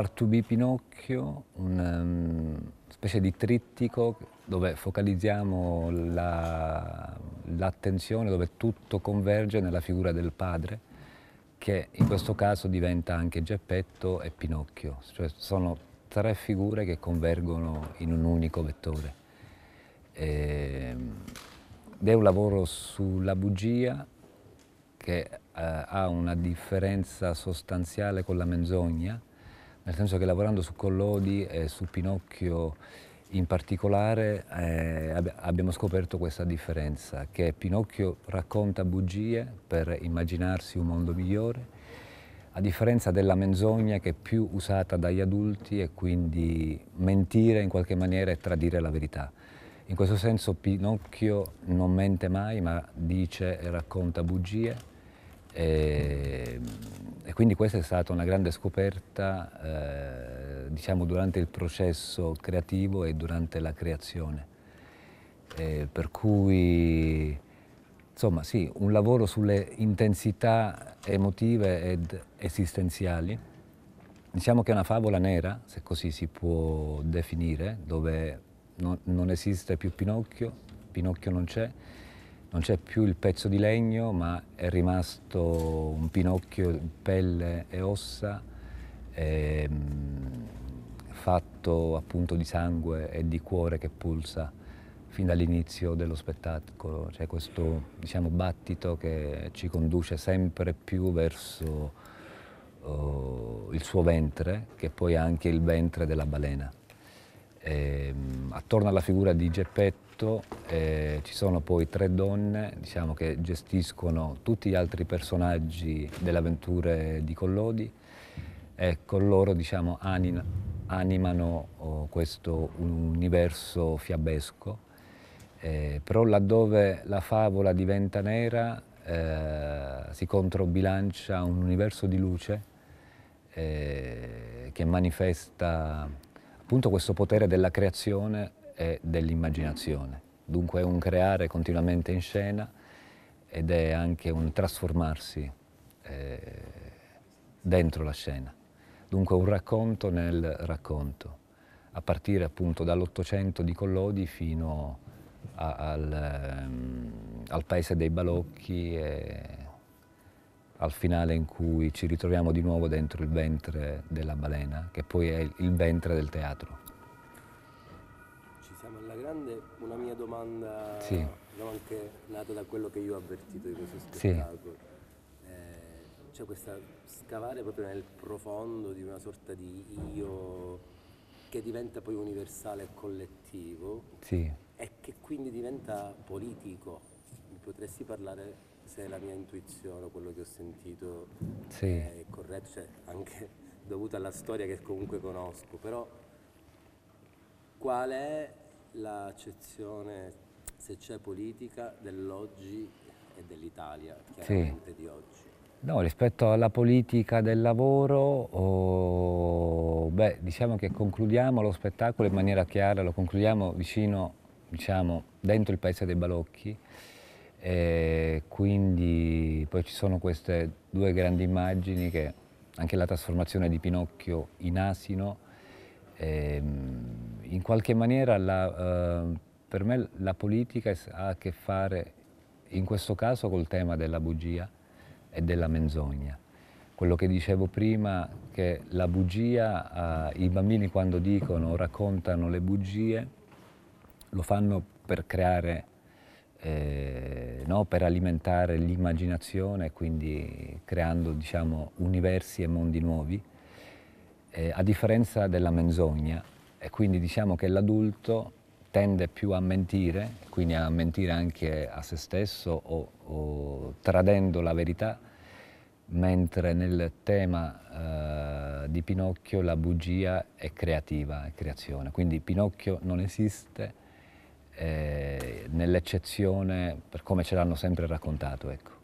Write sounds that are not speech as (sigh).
R2B Pinocchio, una ehm, specie di trittico dove focalizziamo l'attenzione, la, dove tutto converge nella figura del padre, che in questo caso diventa anche Geppetto e Pinocchio, cioè sono tre figure che convergono in un unico vettore. Ehm, ed è un lavoro sulla bugia che eh, ha una differenza sostanziale con la menzogna, nel senso che lavorando su Collodi e su Pinocchio in particolare eh, ab abbiamo scoperto questa differenza, che Pinocchio racconta bugie per immaginarsi un mondo migliore, a differenza della menzogna che è più usata dagli adulti e quindi mentire in qualche maniera è tradire la verità. In questo senso Pinocchio non mente mai, ma dice e racconta bugie. E ehm, e quindi questa è stata una grande scoperta, eh, diciamo, durante il processo creativo e durante la creazione. Eh, per cui, insomma, sì, un lavoro sulle intensità emotive ed esistenziali. Diciamo che è una favola nera, se così si può definire, dove non, non esiste più Pinocchio, Pinocchio non c'è, non c'è più il pezzo di legno, ma è rimasto un pinocchio pelle e ossa eh, fatto appunto di sangue e di cuore che pulsa fin dall'inizio dello spettacolo. C'è questo diciamo, battito che ci conduce sempre più verso oh, il suo ventre, che poi è anche il ventre della balena. Eh, attorno alla figura di Geppetto eh, ci sono poi tre donne diciamo, che gestiscono tutti gli altri personaggi delle avventure di Collodi e con loro diciamo, anim animano oh, questo universo fiabesco. Eh, però laddove la favola diventa nera eh, si controbilancia un universo di luce eh, che manifesta appunto questo potere della creazione e dell'immaginazione. Dunque è un creare continuamente in scena ed è anche un trasformarsi eh, dentro la scena. Dunque un racconto nel racconto, a partire appunto dall'Ottocento di Collodi fino a, al, um, al paese dei Balocchi e, al finale in cui ci ritroviamo di nuovo dentro il ventre della balena, che poi è il ventre del teatro. Ci siamo alla grande, una mia domanda sì. anche nata da quello che io ho avvertito di questo spettacolo. Sì. Eh, c'è questa scavare proprio nel profondo di una sorta di io che diventa poi universale e collettivo sì. e che quindi diventa politico. Mi potresti parlare se la mia intuizione o quello che ho sentito sì. è corretto, cioè anche (laughs) dovuto alla storia che comunque conosco, però qual è l'accezione, se c'è politica, dell'oggi e dell'Italia, chiaramente sì. di oggi? No, rispetto alla politica del lavoro, oh, beh, diciamo che concludiamo lo spettacolo in maniera chiara, lo concludiamo vicino, diciamo, dentro il paese dei balocchi. E quindi poi ci sono queste due grandi immagini che anche la trasformazione di Pinocchio in asino, ehm, in qualche maniera la, eh, per me la politica ha a che fare in questo caso col tema della bugia e della menzogna. Quello che dicevo prima, che la bugia, eh, i bambini quando dicono o raccontano le bugie, lo fanno per creare eh, no? per alimentare l'immaginazione, quindi creando diciamo, universi e mondi nuovi, eh, a differenza della menzogna. E quindi diciamo che l'adulto tende più a mentire, quindi a mentire anche a se stesso o, o tradendo la verità, mentre nel tema eh, di Pinocchio la bugia è creativa, è creazione. Quindi Pinocchio non esiste, eh, nell'eccezione per come ce l'hanno sempre raccontato. Ecco.